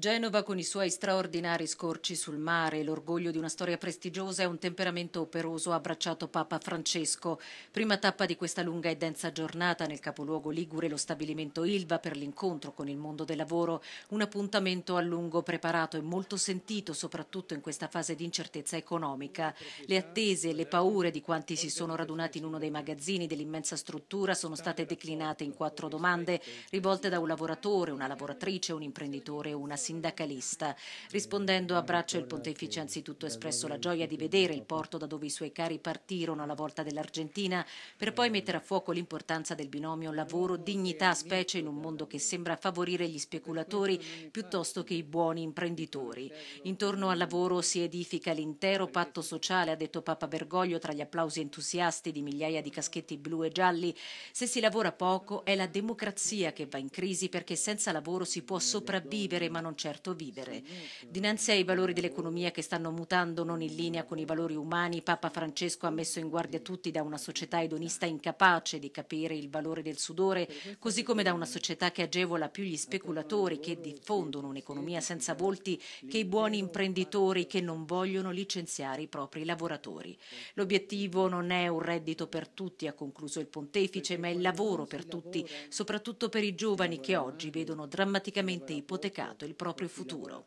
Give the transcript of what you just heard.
Genova con i suoi straordinari scorci sul mare, l'orgoglio di una storia prestigiosa e un temperamento operoso ha abbracciato Papa Francesco. Prima tappa di questa lunga e densa giornata nel capoluogo Ligure lo stabilimento Ilva per l'incontro con il mondo del lavoro, un appuntamento a lungo preparato e molto sentito soprattutto in questa fase di incertezza economica. Le attese e le paure di quanti si sono radunati in uno dei magazzini dell'immensa struttura sono state declinate in quattro domande rivolte da un lavoratore, una lavoratrice, un imprenditore una signora sindacalista. Rispondendo a braccio il pontefice ha anzitutto espresso la gioia di vedere il porto da dove i suoi cari partirono alla volta dell'Argentina per poi mettere a fuoco l'importanza del binomio lavoro-dignità, specie in un mondo che sembra favorire gli speculatori piuttosto che i buoni imprenditori. Intorno al lavoro si edifica l'intero patto sociale, ha detto Papa Bergoglio tra gli applausi entusiasti di migliaia di caschetti blu e gialli. Se si lavora poco è la democrazia che va in crisi perché senza lavoro si può sopravvivere ma non certo vivere. Dinanzi ai valori dell'economia che stanno mutando non in linea con i valori umani, Papa Francesco ha messo in guardia tutti da una società edonista incapace di capire il valore del sudore, così come da una società che agevola più gli speculatori che diffondono un'economia senza volti che i buoni imprenditori che non vogliono licenziare i propri lavoratori. L'obiettivo non è un reddito per tutti, ha concluso il pontefice, ma è il lavoro per tutti, soprattutto per i giovani che oggi vedono drammaticamente ipotecato il proprio proprio futuro.